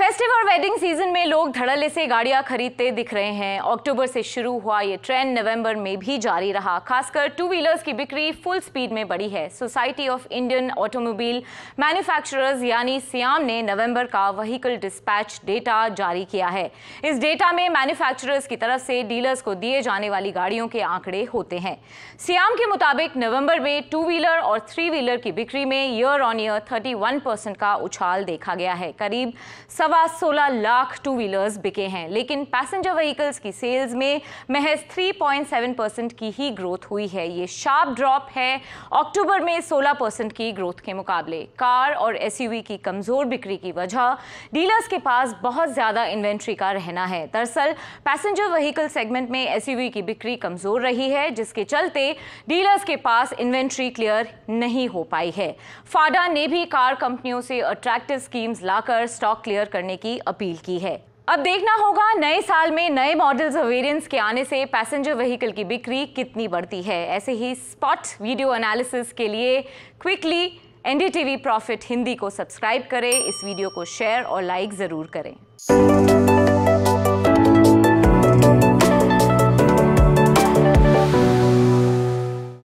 festive और wedding season में लोग धड़ल्ले से गाड़ियां खरीदते दिख रहे हैं अक्टूबर से शुरू हुआ ये ट्रेंड नवंबर में भी जारी रहा खासकर टू व्हीलर्स की बिक्री फुल स्पीड में बढ़ी है society of Indian automobile manufacturers यानी सियाम ने नवंबर का व्हीकल डिस्पैच डेटा जारी किया है इस डेटा में मैन्युफैक्चरर्स की तरफ से डीलर्स को दिए जाने वाली गाड़ियों के आंकड़े होते हैं सियाम के मुताबिक नवम्बर में टू व्हीलर और थ्री व्हीलर की बिक्री में ईयर ऑन ईयर थर्टी का उछाल देखा गया है करीब सवा सोलह लाख टू व्हीलर्स बिके हैं लेकिन पैसेंजर व्हीकल्स की सेल्स में महज 3.7 परसेंट की ही ग्रोथ हुई है ये शार्प ड्रॉप है अक्टूबर में 16 परसेंट की ग्रोथ के मुकाबले कार और एसयूवी की कमज़ोर बिक्री की वजह डीलर्स के पास बहुत ज़्यादा इन्वेंट्री का रहना है दरअसल पैसेंजर व्हीकल सेगमेंट में एस की बिक्री कमज़ोर रही है जिसके चलते डीलर्स के पास इन्वेंट्री क्लियर नहीं हो पाई है फाडा ने भी कार कंपनियों से अट्रैक्टिव स्कीम्स लाकर स्टॉक क्लियर करने की अपील की है अब देखना होगा नए साल में नए मॉडल्स और वेरिएंट्स के आने से पैसेंजर व्हीकल की बिक्री कितनी बढ़ती है ऐसे ही स्पॉट वीडियो एनालिसिस के लिए क्विकली एनडीटीवी प्रॉफिट हिंदी को सब्सक्राइब करें इस वीडियो को शेयर और लाइक ज़रूर करें